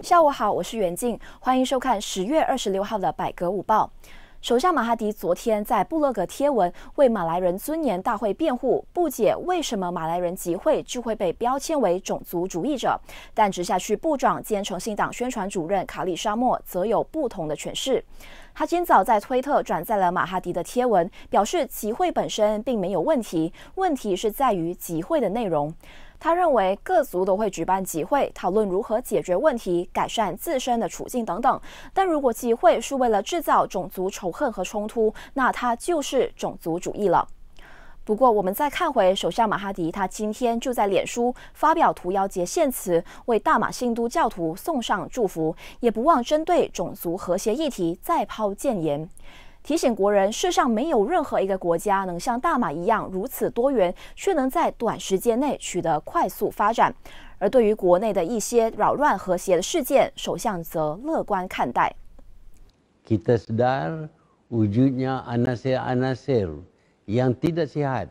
下午好，我是袁静，欢迎收看十月二十六号的《百格午报》。首相马哈迪昨天在布勒格贴文为马来人尊严大会辩护，不解为什么马来人集会就会被标签为种族主义者。但直辖区部长兼诚信党宣传主任卡利沙莫则有不同的诠释。他今早在推特转载了马哈迪的贴文，表示集会本身并没有问题，问题是在于集会的内容。他认为各族都会举办集会，讨论如何解决问题、改善自身的处境等等。但如果集会是为了制造种族仇恨和冲突，那它就是种族主义了。不过，我们再看回首相马哈迪，他今天就在脸书发表屠妖节献词，为大马新都教徒送上祝福，也不忘针对种族和谐议题再抛谏言。提醒国人，世上没有任何一个国家能像大马一样如此多元，却能在短时间内取得快速发展。而对于国内的一些扰乱和谐的事件，首相则乐观看待。Kita sedar wujudnya anasir-anasir yang tidak sihat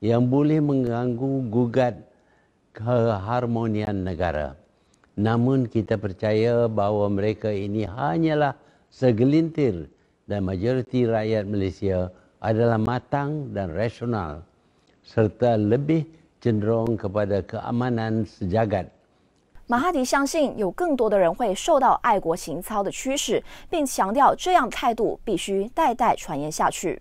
yang boleh mengganggu gugat keharmonian negara. Namun kita percaya bahawa mereka ini hanyalah segelintir. dan majoriti rakyat Malaysia adalah matang dan rasional serta lebih cenderung kepada keamanan sejagat. Mahathir 相信有更多的人会受到爱国情操的驱使，并强调这样态度必须代代传言下去。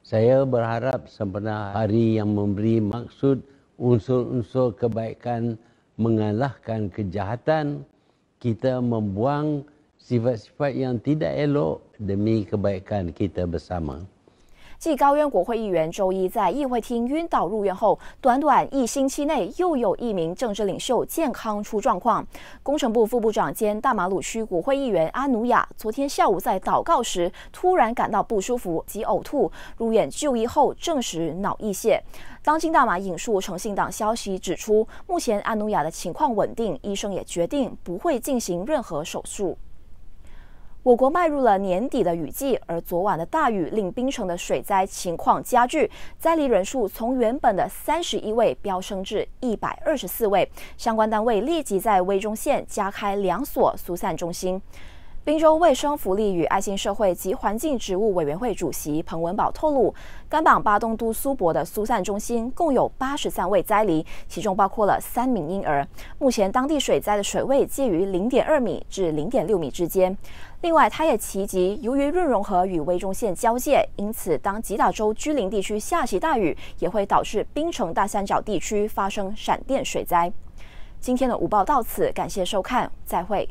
Saya berharap sempena hari yang memberi maksud unsur-unsur kebaikan mengalahkan kejahatan, kita membuang 继高渊国会议员周一在议会厅晕倒入院后，短短一星期内又有一名政治领袖健康出状况。工程部副部长兼大马鲁区国会议员阿努雅昨天下午在祷告时突然感到不舒服及呕吐，入院就医后证实脑溢血。当今大马引述诚信党消息指出，目前阿努雅的情况稳定，医生也决定不会进行任何手术。我国迈入了年底的雨季，而昨晚的大雨令冰城的水灾情况加剧，灾离人数从原本的三十一位飙升至一百二十四位，相关单位立即在威中县加开两所疏散中心。滨州卫生福利与爱心社会及环境植物委员会主席彭文宝透露，甘榜巴东都苏博的疏散中心共有八十三位灾民，其中包括了三名婴儿。目前当地水灾的水位介于零点二米至零点六米之间。另外，他也提及，由于润融河与威中县交界，因此当吉打州居邻地区下起大雨，也会导致槟城大三角地区发生闪电水灾。今天的午报到此，感谢收看，再会。